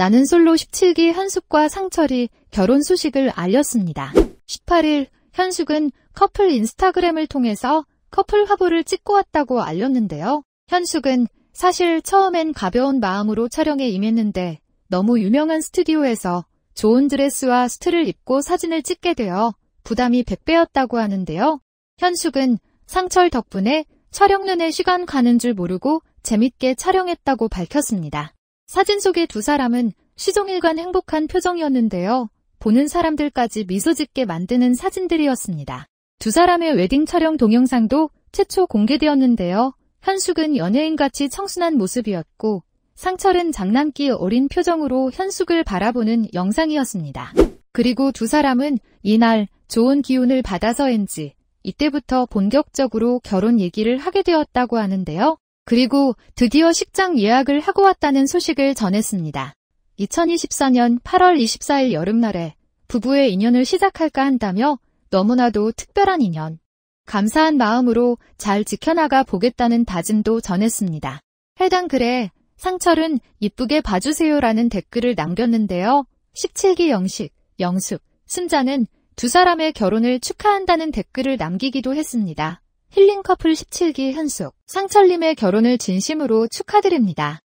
나는 솔로 17기 현숙과 상철이 결혼 소식을 알렸습니다. 18일 현숙은 커플 인스타그램을 통해서 커플 화보를 찍고 왔다고 알렸는데요. 현숙은 사실 처음엔 가벼운 마음으로 촬영에 임했는데 너무 유명한 스튜디오에서 좋은 드레스와 수트를 입고 사진을 찍게 되어 부담이 100배였다고 하는데요. 현숙은 상철 덕분에 촬영눈에 시간 가는 줄 모르고 재밌게 촬영했다고 밝혔습니다. 사진 속의 두 사람은 시종일관 행복한 표정이었는데요. 보는 사람들까지 미소 짓게 만드는 사진들이었습니다. 두 사람의 웨딩 촬영 동영상도 최초 공개되었는데요. 현숙은 연예인같이 청순한 모습이었고 상철은 장난기 어린 표정으로 현숙을 바라보는 영상이었습니다. 그리고 두 사람은 이날 좋은 기운을 받아서인지 이때부터 본격적으로 결혼 얘기를 하게 되었다고 하는데요. 그리고 드디어 식장 예약을 하고 왔다는 소식을 전했습니다. 2024년 8월 24일 여름날에 부부의 인연을 시작할까 한다며 너무나도 특별한 인연. 감사한 마음으로 잘 지켜나가 보겠다는 다짐도 전했습니다. 해당 글에 상철은 이쁘게 봐주세요라는 댓글을 남겼는데요. 17기 영식, 영숙, 순자는 두 사람의 결혼을 축하한다는 댓글을 남기기도 했습니다. 힐링커플 17기 현숙, 상철님의 결혼을 진심으로 축하드립니다.